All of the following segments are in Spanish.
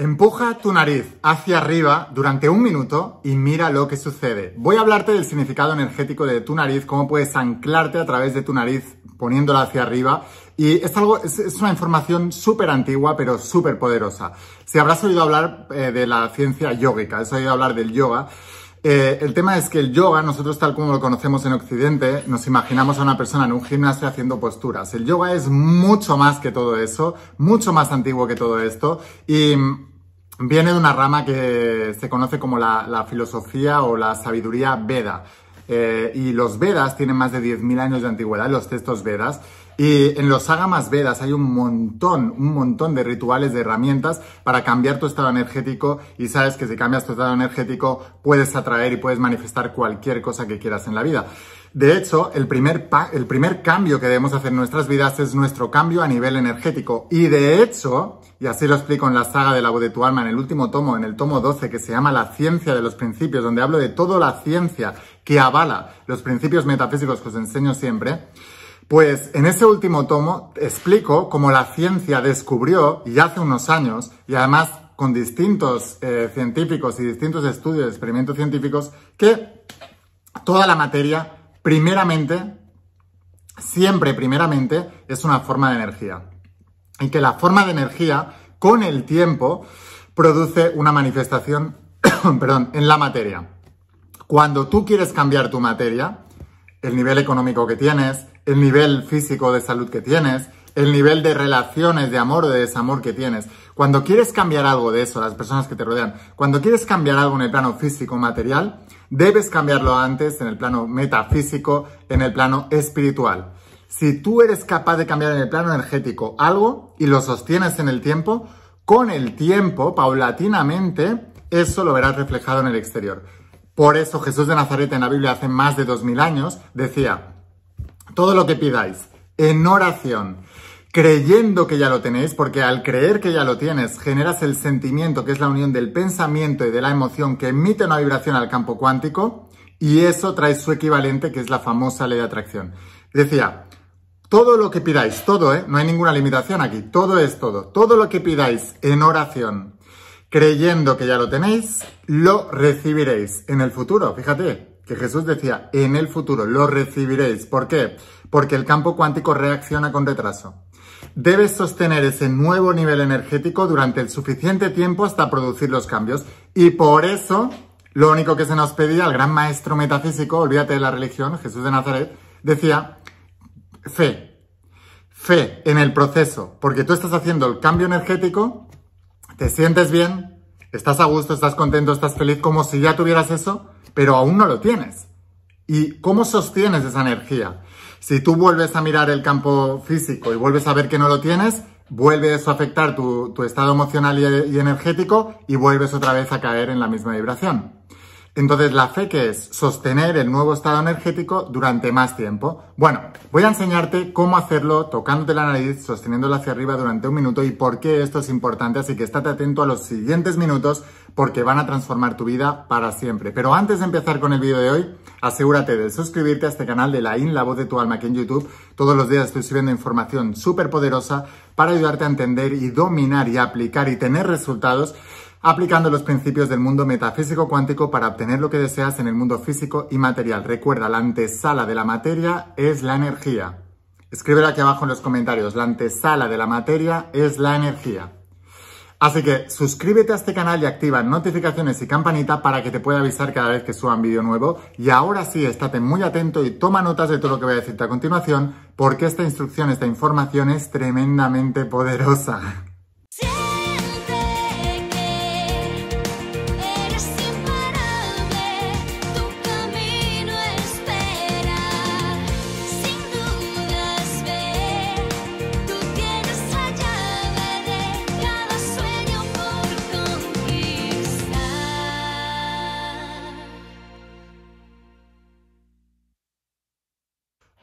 Empuja tu nariz hacia arriba durante un minuto y mira lo que sucede. Voy a hablarte del significado energético de tu nariz, cómo puedes anclarte a través de tu nariz poniéndola hacia arriba. Y es, algo, es, una información súper antigua, pero súper poderosa. Si habrás oído hablar eh, de la ciencia yógica, has oído hablar del yoga, eh, el tema es que el yoga, nosotros tal como lo conocemos en Occidente, nos imaginamos a una persona en un gimnasio haciendo posturas. El yoga es mucho más que todo eso, mucho más antiguo que todo esto y Viene de una rama que se conoce como la, filosofía o la sabiduría veda. Eh, y los Vedas tienen más de 10.000 años de antigüedad, los textos Vedas, y eh, en los sagas Vedas hay un montón, un montón de rituales, de herramientas para cambiar tu estado energético y sabes que si cambias tu estado energético puedes atraer y puedes manifestar cualquier cosa que quieras en la vida. De hecho, el primer, el primer cambio que debemos hacer en nuestras vidas es nuestro cambio a nivel energético. Y de hecho, y así lo explico en la saga de la voz de tu alma, en el último tomo, en el tomo 12, que se llama La ciencia de los principios, donde hablo de toda la ciencia que avala los principios metafísicos que os enseño siempre, pues en ese último tomo explico cómo la ciencia descubrió, y hace unos años, y además con distintos eh, científicos y distintos estudios experimentos científicos, que toda la materia, primeramente, siempre primeramente, es una forma de energía. Y que la forma de energía, con el tiempo, produce una manifestación, perdón, en la materia. Cuando tú quieres cambiar tu materia, el nivel económico que tienes, el nivel físico de salud que tienes, el nivel de relaciones, de amor, o de desamor que tienes. Cuando quieres cambiar algo de eso, las personas que te rodean, cuando quieres cambiar algo en el plano físico, material, debes cambiarlo antes en el plano metafísico, en el plano espiritual. Si tú eres capaz de cambiar en el plano energético algo y lo sostienes en el tiempo, con el tiempo, paulatinamente, eso lo verás reflejado en el exterior. Por eso Jesús de Nazaret en la Biblia hace más de dos mil años decía, todo lo que pidáis en oración, creyendo que ya lo tenéis, porque al creer que ya lo tienes, generas el sentimiento, que es la unión del pensamiento y de la emoción que emite una vibración al campo cuántico, y eso trae su equivalente, que es la famosa ley de atracción. Decía, todo lo que pidáis, todo, ¿eh? no hay ninguna limitación aquí, todo es todo, todo lo que pidáis en oración, creyendo que ya lo tenéis, lo recibiréis en el futuro. Fíjate que Jesús decía, en el futuro lo recibiréis. ¿Por qué? Porque el campo cuántico reacciona con retraso. Debes sostener ese nuevo nivel energético durante el suficiente tiempo hasta producir los cambios. Y por eso, lo único que se nos pedía, al gran maestro metafísico, olvídate de la religión, Jesús de Nazaret, decía, fe, fe en el proceso, porque tú estás haciendo el cambio energético ¿Te sientes bien? ¿Estás a gusto? ¿Estás contento? ¿Estás feliz? Como si ya tuvieras eso, pero aún no lo tienes. ¿Y cómo sostienes esa energía? Si tú vuelves a mirar el campo físico y vuelves a ver que no lo tienes, vuelve eso a afectar tu, estado emocional y energético y vuelves otra vez a caer en la misma vibración. Entonces, ¿la fe que es? Sostener el nuevo estado energético durante más tiempo. Bueno, voy a enseñarte cómo hacerlo tocándote la nariz, sosteniéndola hacia arriba durante un minuto y por qué esto es importante, así que estate atento a los siguientes minutos porque van a transformar tu vida para siempre. Pero antes de empezar con el vídeo de hoy, asegúrate de suscribirte a este canal de la IN, la voz de tu alma aquí en YouTube. Todos los días estoy subiendo información súper poderosa para ayudarte a entender y dominar y aplicar y tener resultados aplicando los principios del mundo metafísico cuántico para obtener lo que deseas en el mundo físico y material. Recuerda, la antesala de la materia es la energía. Escríbelo aquí abajo en los comentarios. La antesala de la materia es la energía. Así que suscríbete a este canal y activa notificaciones y campanita para que te pueda avisar cada vez que suban vídeo nuevo. Y ahora sí, estate muy atento y toma notas de todo lo que voy a decirte a continuación, porque esta instrucción, esta información es tremendamente poderosa.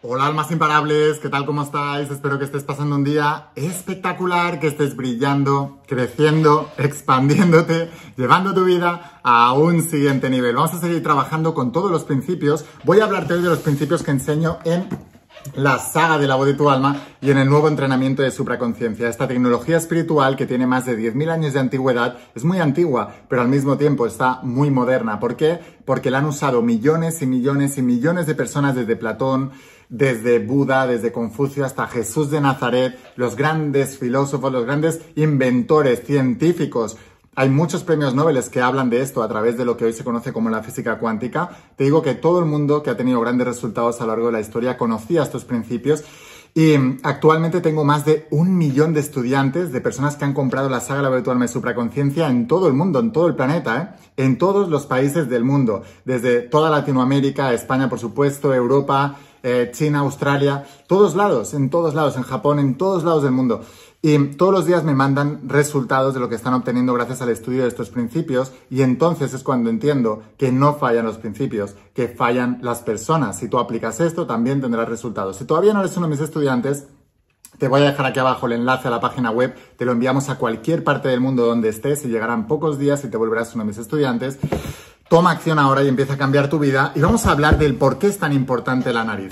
Hola almas imparables, ¿qué tal? ¿Cómo estáis? Espero que estés pasando un día espectacular, que estés brillando, creciendo, expandiéndote, llevando tu vida a un siguiente nivel. Vamos a seguir trabajando con todos los principios. Voy a hablarte hoy de los principios que enseño en la saga de la voz de tu alma y en el nuevo entrenamiento de supraconciencia. Esta tecnología espiritual que tiene más de 10.000 años de antigüedad es muy antigua, pero al mismo tiempo está muy moderna. ¿Por qué? Porque la han usado millones y millones y millones de personas desde Platón, desde Buda, desde Confucio hasta Jesús de Nazaret, los grandes filósofos, los grandes inventores, científicos. Hay muchos premios Nobel que hablan de esto a través de lo que hoy se conoce como la física cuántica. Te digo que todo el mundo que ha tenido grandes resultados a lo largo de la historia conocía estos principios y mm, actualmente tengo más de un millón de estudiantes, de personas que han comprado la saga La Virtual Me Supraconciencia en todo el mundo, en todo el planeta, ¿eh? en todos los países del mundo, desde toda Latinoamérica, España, por supuesto, Europa, eh, China, Australia, todos lados, en todos lados, en Japón, en todos lados del mundo. Y todos los días me mandan resultados de lo que están obteniendo gracias al estudio de estos principios y entonces es cuando entiendo que no fallan los principios, que fallan las personas. Si tú aplicas esto, también tendrás resultados. Si todavía no eres uno de mis estudiantes, te voy a dejar aquí abajo el enlace a la página web, te lo enviamos a cualquier parte del mundo donde estés y llegarán pocos días y te volverás uno de mis estudiantes. Toma acción ahora y empieza a cambiar tu vida. Y vamos a hablar del por qué es tan importante la nariz.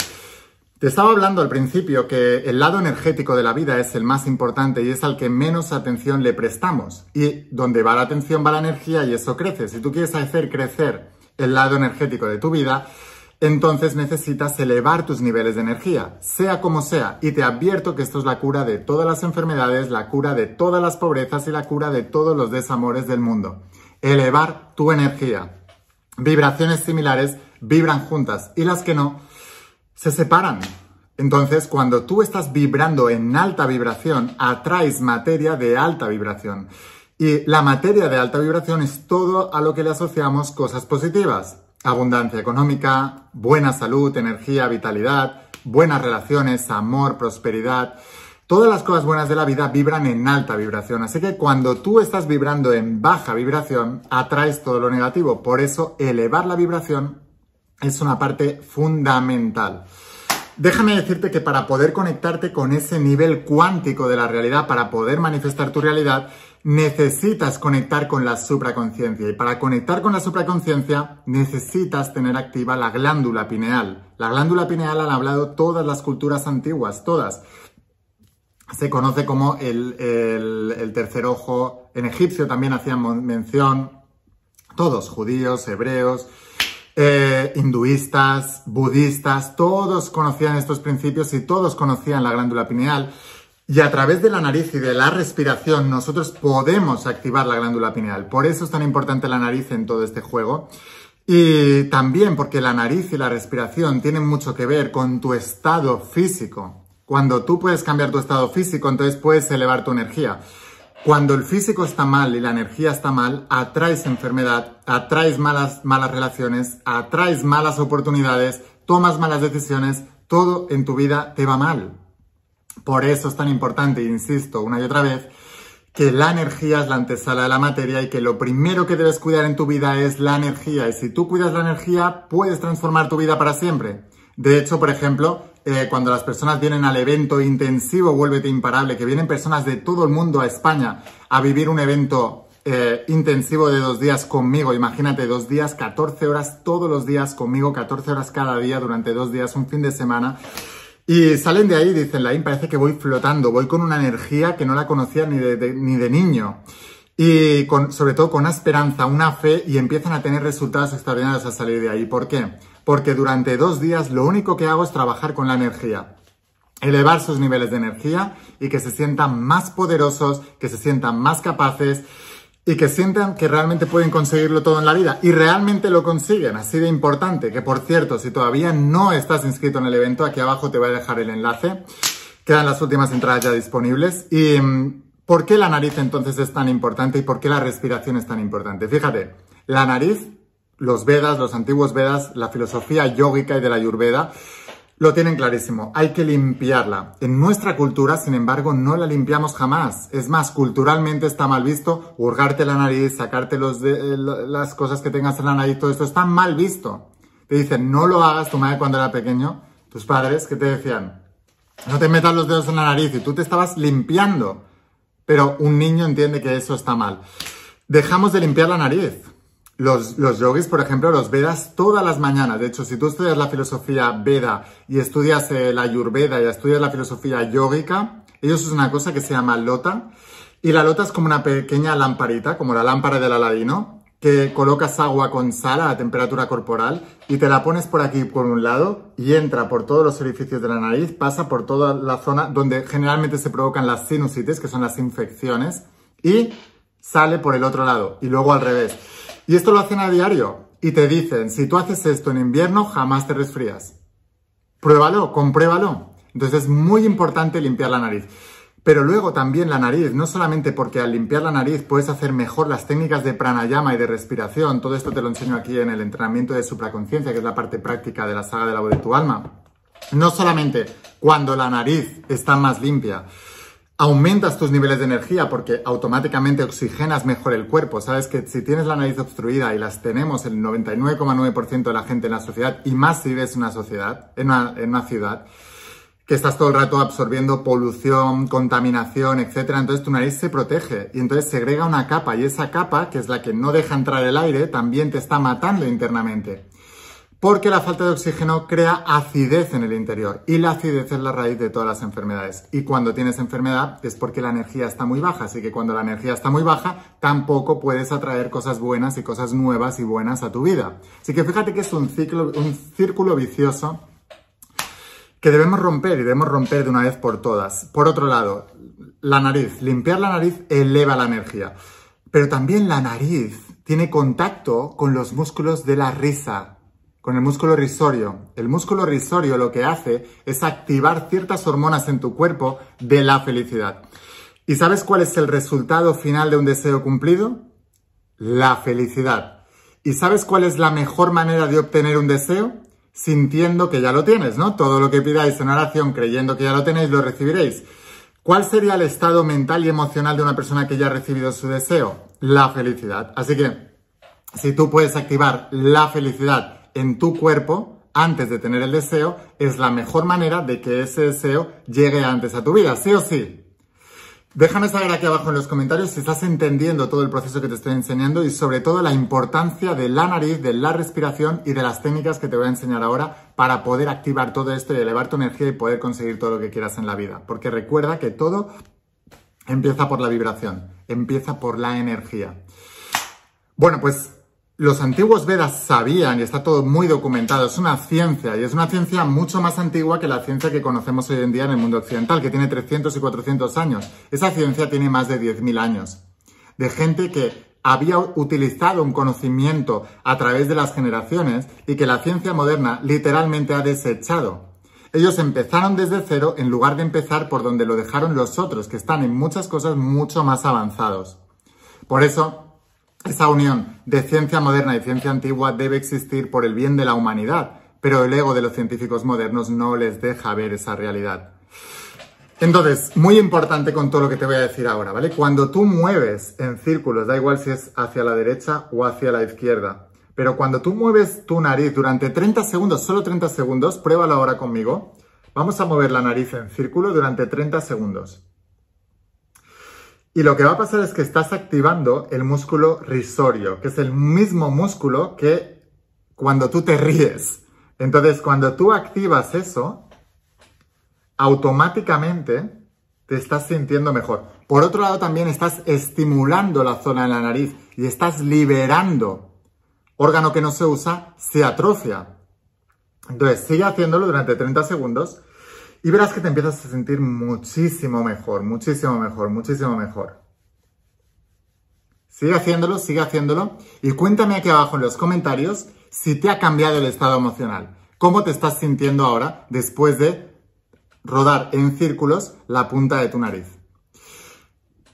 Te estaba hablando al principio que el lado energético de la vida es el más importante y es al que menos atención le prestamos. Y donde va la atención va la energía y eso crece. Si tú quieres hacer crecer el lado energético de tu vida, entonces necesitas elevar tus niveles de energía, sea como sea. Y te advierto que esto es la cura de todas las enfermedades, la cura de todas las pobrezas y la cura de todos los desamores del mundo. Elevar tu energía vibraciones similares vibran juntas y las que no se separan. Entonces, cuando tú estás vibrando en alta vibración, atraes materia de alta vibración. Y la materia de alta vibración es todo a lo que le asociamos cosas positivas. Abundancia económica, buena salud, energía, vitalidad, buenas relaciones, amor, prosperidad. Todas las cosas buenas de la vida vibran en alta vibración, así que cuando tú estás vibrando en baja vibración, atraes todo lo negativo. Por eso elevar la vibración es una parte fundamental. Déjame decirte que para poder conectarte con ese nivel cuántico de la realidad, para poder manifestar tu realidad, necesitas conectar con la supraconciencia. Y para conectar con la supraconciencia, necesitas tener activa la glándula pineal. La glándula pineal han hablado todas las culturas antiguas, todas se conoce como el, el, tercer ojo. En egipcio también hacían mención todos, judíos, hebreos, eh, hinduistas, budistas, todos conocían estos principios y todos conocían la glándula pineal. Y a través de la nariz y de la respiración nosotros podemos activar la glándula pineal. Por eso es tan importante la nariz en todo este juego. Y también porque la nariz y la respiración tienen mucho que ver con tu estado físico. Cuando tú puedes cambiar tu estado físico, entonces puedes elevar tu energía. Cuando el físico está mal y la energía está mal, atraes enfermedad, atraes malas, malas relaciones, atraes malas oportunidades, tomas malas decisiones, todo en tu vida te va mal. Por eso es tan importante, insisto una y otra vez, que la energía es la antesala de la materia y que lo primero que debes cuidar en tu vida es la energía. Y si tú cuidas la energía, puedes transformar tu vida para siempre. De hecho, por ejemplo, eh, cuando las personas vienen al evento intensivo Vuélvete Imparable, que vienen personas de todo el mundo a España a vivir un evento eh, intensivo de dos días conmigo. Imagínate, dos días, 14 horas todos los días conmigo, 14 horas cada día durante dos días, un fin de semana. Y salen de ahí y dicen, Laín, parece que voy flotando, voy con una energía que no la conocía ni de, ni de niño. Y sobre todo con una esperanza, una fe, y empiezan a tener resultados extraordinarios a salir de ahí. ¿Por qué? porque durante dos días lo único que hago es trabajar con la energía, elevar sus niveles de energía y que se sientan más poderosos, que se sientan más capaces y que sientan que realmente pueden conseguirlo todo en la vida y realmente lo consiguen, así de importante, que por cierto, si todavía no estás inscrito en el evento, aquí abajo te voy a dejar el enlace, quedan las últimas entradas ya disponibles y mm, ¿por qué la nariz entonces es tan importante y por qué la respiración es tan importante? Fíjate, la nariz los Vedas, los antiguos Vedas, la filosofía yógica y de la Yurveda lo tienen clarísimo, hay que limpiarla. En nuestra cultura, sin embargo, no la limpiamos jamás. Es más, culturalmente está mal visto hurgarte la nariz, sacarte eh, las cosas que tengas en la nariz, todo esto está mal visto. Te dicen, no lo hagas, tu madre cuando era pequeño, tus padres, que te decían? No te metas los dedos en la nariz y tú te estabas limpiando. Pero un niño entiende que eso está mal. Dejamos de limpiar la nariz. Los, yogis, por ejemplo, los vedas todas las mañanas. De hecho, si tú estudias la filosofía veda y estudias eh, la ayurveda y estudias la filosofía yógica, ellos es una cosa que se llama lota. Y la lota es como una pequeña lamparita, como la lámpara del aladino, que colocas agua con sal a temperatura corporal y te la pones por aquí por un lado y entra por todos los orificios de la nariz, pasa por toda la zona donde generalmente se provocan las sinusitis, que son las infecciones, y sale por el otro lado y luego al revés. Y esto lo hacen a diario y te dicen, si tú haces esto en invierno, jamás te resfrías. Pruébalo, compruébalo. Entonces es muy importante limpiar la nariz. Pero luego también la nariz, no solamente porque al limpiar la nariz puedes hacer mejor las técnicas de pranayama y de respiración, todo esto te lo enseño aquí en el entrenamiento de supraconciencia, que es la parte práctica de la saga de la voz de tu alma. No solamente cuando la nariz está más limpia, aumentas tus niveles de energía porque automáticamente oxigenas mejor el cuerpo. Sabes que si tienes la nariz obstruida y las tenemos el 99,9% de la gente en la sociedad, y más si vives en una sociedad, en una, en una ciudad, que estás todo el rato absorbiendo polución, contaminación, etcétera, entonces tu nariz se protege y entonces segrega una capa y esa capa, que es la que no deja entrar el aire, también te está matando internamente porque la falta de oxígeno crea acidez en el interior y la acidez es la raíz de todas las enfermedades. Y cuando tienes enfermedad es porque la energía está muy baja, así que cuando la energía está muy baja tampoco puedes atraer cosas buenas y cosas nuevas y buenas a tu vida. Así que fíjate que es un, ciclo, un círculo vicioso que debemos romper y debemos romper de una vez por todas. Por otro lado, la nariz, limpiar la nariz eleva la energía, pero también la nariz tiene contacto con los músculos de la risa, con el músculo risorio. El músculo risorio lo que hace es activar ciertas hormonas en tu cuerpo de la felicidad. ¿Y sabes cuál es el resultado final de un deseo cumplido? La felicidad. ¿Y sabes cuál es la mejor manera de obtener un deseo? Sintiendo que ya lo tienes, ¿no? Todo lo que pidáis en oración creyendo que ya lo tenéis, lo recibiréis. ¿Cuál sería el estado mental y emocional de una persona que ya ha recibido su deseo? La felicidad. Así que, si tú puedes activar la felicidad en tu cuerpo antes de tener el deseo es la mejor manera de que ese deseo llegue antes a tu vida, sí o sí. Déjame saber aquí abajo en los comentarios si estás entendiendo todo el proceso que te estoy enseñando y sobre todo la importancia de la nariz, de la respiración y de las técnicas que te voy a enseñar ahora para poder activar todo esto y elevar tu energía y poder conseguir todo lo que quieras en la vida. Porque recuerda que todo empieza por la vibración, empieza por la energía. Bueno, pues los antiguos Vedas sabían, y está todo muy documentado, es una ciencia, y es una ciencia mucho más antigua que la ciencia que conocemos hoy en día en el mundo occidental, que tiene 300 y 400 años. Esa ciencia tiene más de 10.000 años, de gente que había utilizado un conocimiento a través de las generaciones y que la ciencia moderna literalmente ha desechado. Ellos empezaron desde cero en lugar de empezar por donde lo dejaron los otros, que están en muchas cosas mucho más avanzados. Por eso, esa unión de ciencia moderna y ciencia antigua debe existir por el bien de la humanidad, pero el ego de los científicos modernos no les deja ver esa realidad. Entonces, muy importante con todo lo que te voy a decir ahora, ¿vale? Cuando tú mueves en círculos, da igual si es hacia la derecha o hacia la izquierda, pero cuando tú mueves tu nariz durante 30 segundos, solo 30 segundos, pruébalo ahora conmigo, vamos a mover la nariz en círculo durante 30 segundos. Y lo que va a pasar es que estás activando el músculo risorio, que es el mismo músculo que cuando tú te ríes. Entonces, cuando tú activas eso, automáticamente te estás sintiendo mejor. Por otro lado, también estás estimulando la zona de la nariz y estás liberando órgano que no se usa, se atrofia. Entonces, sigue haciéndolo durante 30 segundos y verás que te empiezas a sentir muchísimo mejor, muchísimo mejor, muchísimo mejor. Sigue haciéndolo, sigue haciéndolo. Y cuéntame aquí abajo en los comentarios si te ha cambiado el estado emocional. ¿Cómo te estás sintiendo ahora después de rodar en círculos la punta de tu nariz?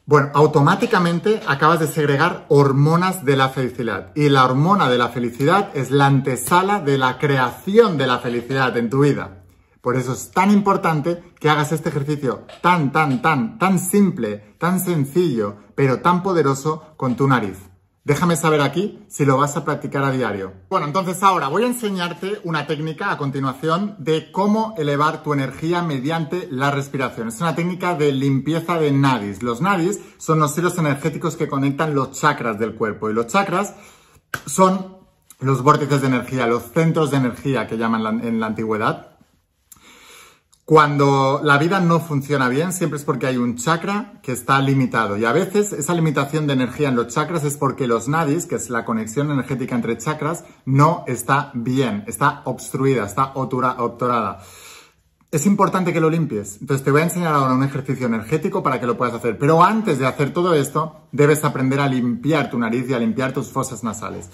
Bueno, automáticamente acabas de segregar hormonas de la felicidad. Y la hormona de la felicidad es la antesala de la creación de la felicidad en tu vida. Por eso es tan importante que hagas este ejercicio tan, tan, tan, tan simple, tan sencillo, pero tan poderoso con tu nariz. Déjame saber aquí si lo vas a practicar a diario. Bueno, entonces ahora voy a enseñarte una técnica a continuación de cómo elevar tu energía mediante la respiración. Es una técnica de limpieza de nadis. Los nadis son los hilos energéticos que conectan los chakras del cuerpo y los chakras son los vórtices de energía, los centros de energía que llaman en la antigüedad cuando la vida no funciona bien, siempre es porque hay un chakra que está limitado. Y a veces esa limitación de energía en los chakras es porque los nadis, que es la conexión energética entre chakras, no está bien, está obstruida, está obturada. Es importante que lo limpies. Entonces te voy a enseñar ahora un ejercicio energético para que lo puedas hacer. Pero antes de hacer todo esto, debes aprender a limpiar tu nariz y a limpiar tus fosas nasales.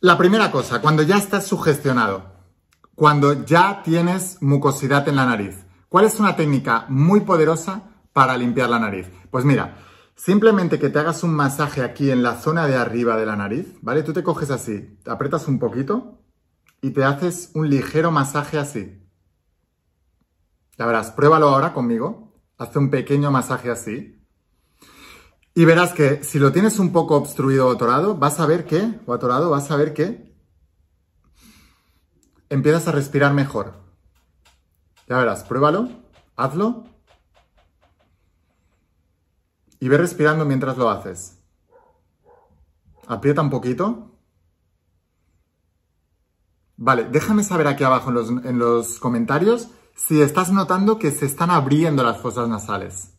La primera cosa, cuando ya estás sugestionado, cuando ya tienes mucosidad en la nariz. ¿Cuál es una técnica muy poderosa para limpiar la nariz? Pues mira, simplemente que te hagas un masaje aquí en la zona de arriba de la nariz, ¿vale? Tú te coges así, te aprietas un poquito y te haces un ligero masaje así. Ya verás, pruébalo ahora conmigo. Haz un pequeño masaje así. Y verás que si lo tienes un poco obstruido o atorado, vas a ver que, o atorado, vas a ver que empiezas a respirar mejor. Ya verás, pruébalo, hazlo y ve respirando mientras lo haces. Aprieta un poquito. Vale, déjame saber aquí abajo en los, comentarios si estás notando que se están abriendo las fosas nasales.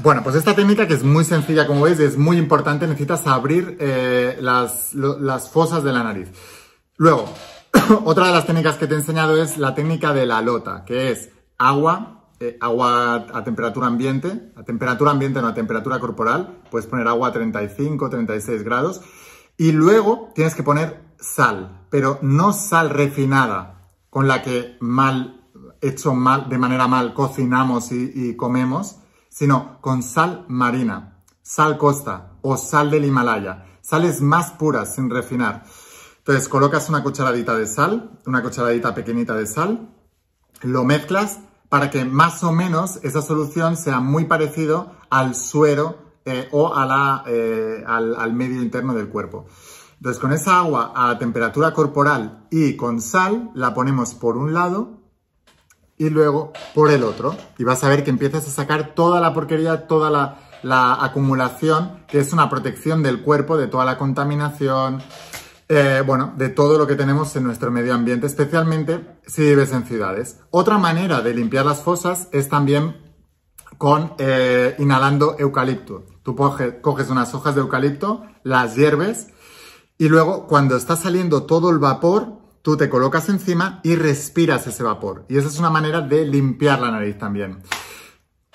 Bueno, pues esta técnica que es muy sencilla, como veis, es muy importante, necesitas abrir eh, las fosas de la nariz. Luego, otra de las técnicas que te he enseñado es la técnica de la lota, que es agua, eh, agua a temperatura ambiente, a temperatura ambiente no, a temperatura corporal, puedes poner agua a 35, 36 grados, y luego tienes que poner sal, pero no sal refinada, con la que mal, hecho mal, de manera mal, cocinamos y, y comemos, sino con sal marina, sal costa o sal del Himalaya, sales más puras sin refinar. Entonces colocas una cucharadita de sal, una cucharadita pequeñita de sal, lo mezclas para que más o menos esa solución sea muy parecido al suero eh, o eh, al, medio interno del cuerpo. Entonces con esa agua a temperatura corporal y con sal la ponemos por un lado y luego por el otro. Y vas a ver que empiezas a sacar toda la porquería, toda la acumulación, que es una protección del cuerpo de toda la contaminación, eh, bueno, de todo lo que tenemos en nuestro medio ambiente, especialmente si vives en ciudades. Otra manera de limpiar las fosas es también con eh, inhalando eucalipto. Tú coges unas hojas de eucalipto, las hierves y luego cuando está saliendo todo el vapor, tú te colocas encima y respiras ese vapor. Y esa es una manera de limpiar la nariz también.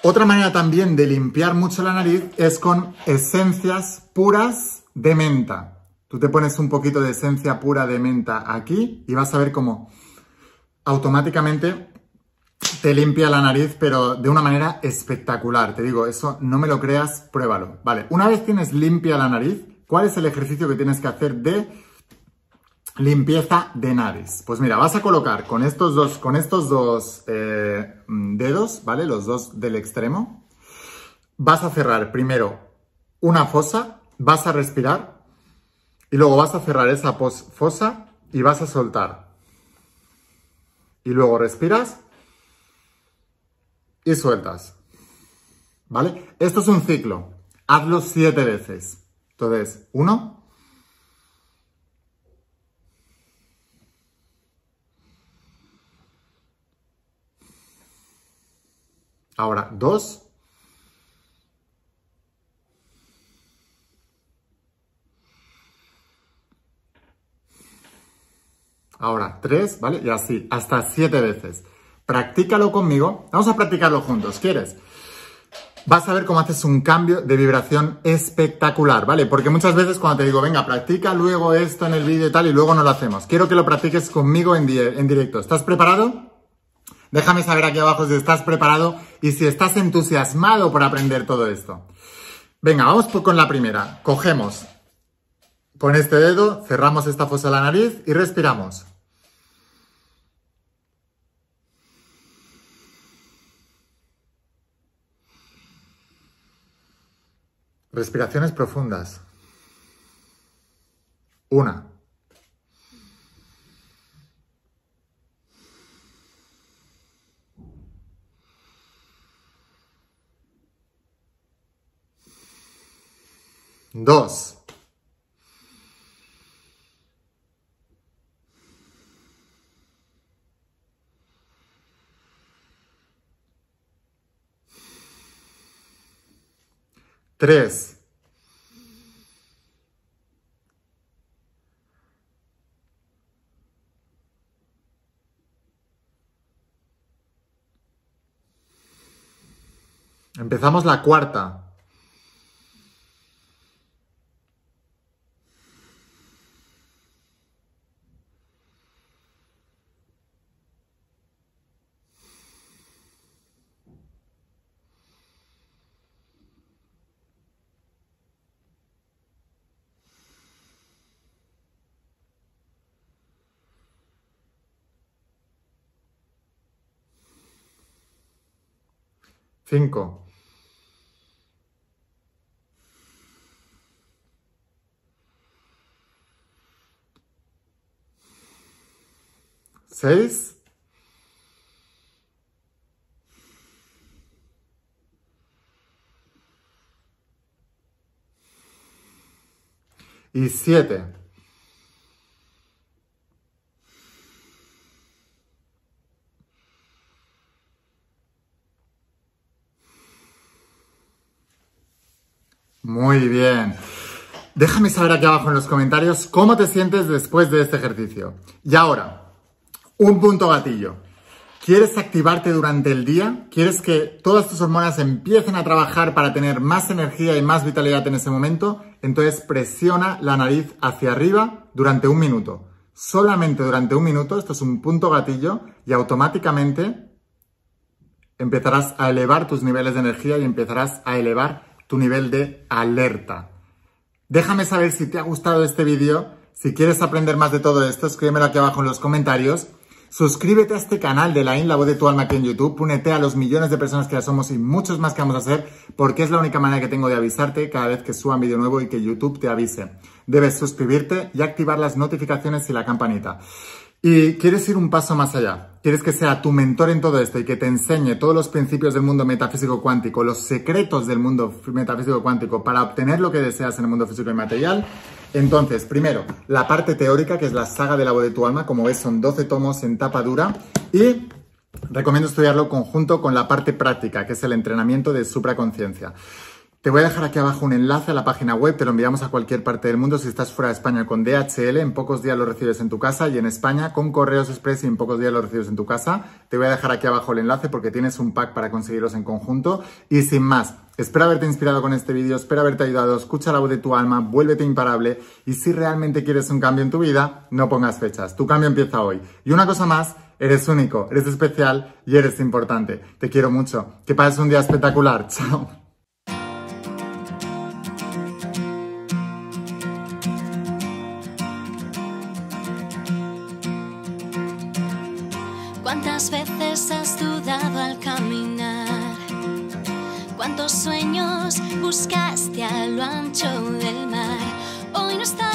Otra manera también de limpiar mucho la nariz es con esencias puras de menta. Tú te pones un poquito de esencia pura de menta aquí y vas a ver cómo automáticamente te limpia la nariz, pero de una manera espectacular. Te digo, eso no me lo creas, pruébalo. Vale, una vez tienes limpia la nariz, ¿cuál es el ejercicio que tienes que hacer de limpieza de nariz? Pues mira, vas a colocar con estos dos, con estos dos eh, dedos, ¿vale? Los dos del extremo. Vas a cerrar primero una fosa, vas a respirar y luego vas a cerrar esa fosa y vas a soltar. Y luego respiras y sueltas. ¿Vale? Esto es un ciclo. Hazlo siete veces. Entonces, uno. Ahora, dos. ahora tres, ¿vale? Y así, hasta siete veces. Practícalo conmigo. Vamos a practicarlo juntos, ¿quieres? Vas a ver cómo haces un cambio de vibración espectacular, ¿vale? Porque muchas veces cuando te digo, venga, practica luego esto en el vídeo y tal, y luego no lo hacemos. Quiero que lo practiques conmigo en, directo. ¿Estás preparado? Déjame saber aquí abajo si estás preparado y si estás entusiasmado por aprender todo esto. Venga, vamos con la primera. Cogemos con este dedo, cerramos esta fosa de la nariz y respiramos. Respiraciones profundas. Una. Dos. Tres. Empezamos la cuarta. 5 6 y 7 Muy bien. Déjame saber aquí abajo en los comentarios cómo te sientes después de este ejercicio. Y ahora, un punto gatillo. ¿Quieres activarte durante el día? ¿Quieres que todas tus hormonas empiecen a trabajar para tener más energía y más vitalidad en ese momento? Entonces presiona la nariz hacia arriba durante un minuto. Solamente durante un minuto, esto es un punto gatillo, y automáticamente empezarás a elevar tus niveles de energía y empezarás a elevar tu nivel de alerta. Déjame saber si te ha gustado este vídeo. Si quieres aprender más de todo esto, escríbemelo aquí abajo en los comentarios. Suscríbete a este canal de la In, la voz de tu alma aquí en YouTube. Únete a los millones de personas que ya somos y muchos más que vamos a hacer, porque es la única manera que tengo de avisarte cada vez que suba un vídeo nuevo y que YouTube te avise. Debes suscribirte y activar las notificaciones y la campanita. Y quieres ir un paso más allá. Quieres que sea tu mentor en todo esto y que te enseñe todos los principios del mundo metafísico cuántico, los secretos del mundo metafísico cuántico para obtener lo que deseas en el mundo físico y material. Entonces, primero, la parte teórica, que es la saga de la voz de tu alma. Como ves, son 12 tomos en tapa dura. Y recomiendo estudiarlo conjunto con la parte práctica, que es el entrenamiento de supraconciencia. Te voy a dejar aquí abajo un enlace a la página web, te lo enviamos a cualquier parte del mundo. Si estás fuera de España con DHL, en pocos días lo recibes en tu casa y en España con Correos Express y en pocos días lo recibes en tu casa. Te voy a dejar aquí abajo el enlace porque tienes un pack para conseguirlos en conjunto. Y sin más, espero haberte inspirado con este vídeo, espero haberte ayudado, escucha la voz de tu alma, vuélvete imparable y si realmente quieres un cambio en tu vida, no pongas fechas, tu cambio empieza hoy. Y una cosa más, eres único, eres especial y eres importante. Te quiero mucho. Que pases un día espectacular. Chao. buscaste a lo ancho del mar. Hoy no está